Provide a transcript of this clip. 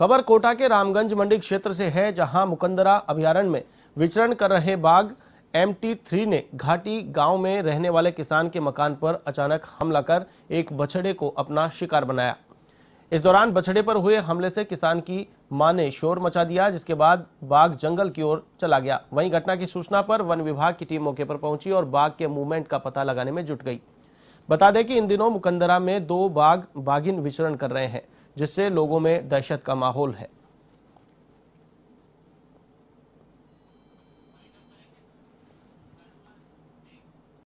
खबर कोटा के रामगंज मंडी क्षेत्र से है जहां मुकंदरा अभ्यारण्य में विचरण कर रहे बाघ एम थ्री ने घाटी गांव में रहने वाले किसान के मकान पर अचानक हमला कर एक बछड़े को अपना शिकार बनाया इस दौरान बछड़े पर हुए हमले से किसान की मां ने शोर मचा दिया जिसके बाद बाघ जंगल की ओर चला गया वहीं घटना की सूचना पर वन विभाग की टीम मौके पर पहुंची और बाघ के मूवमेंट का पता लगाने में जुट गई बता दें कि इन दिनों मुकंदरा में दो बाघ बाघिन विचरण कर रहे हैं जिससे लोगों में दहशत का माहौल है